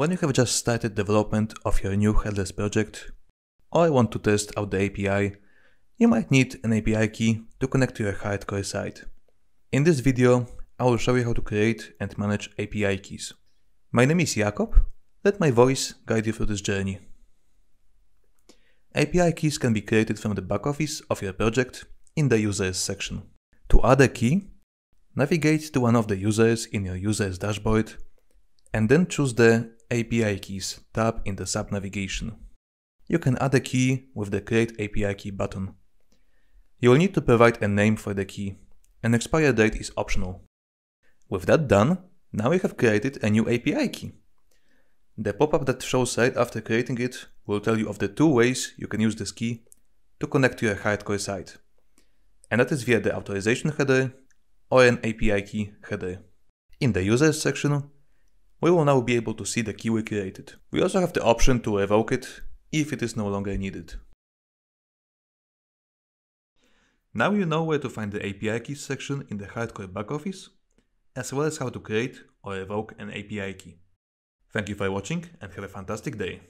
When you have just started development of your new headless project, or want to test out the API, you might need an API key to connect to your hardcore site. In this video, I will show you how to create and manage API keys. My name is Jakob, let my voice guide you through this journey. API keys can be created from the back office of your project in the Users section. To add a key, navigate to one of the users in your Users dashboard and then choose the API keys tab in the sub navigation. You can add a key with the Create API Key button. You will need to provide a name for the key. An expiry date is optional. With that done, now you have created a new API key. The pop-up that shows right after creating it will tell you of the two ways you can use this key to connect to your hardcore site. And that is via the authorization header or an API key header. In the users section, we will now be able to see the key we created. We also have the option to evoke it if it is no longer needed. Now you know where to find the API keys section in the Hardcore back office, as well as how to create or evoke an API key. Thank you for watching and have a fantastic day.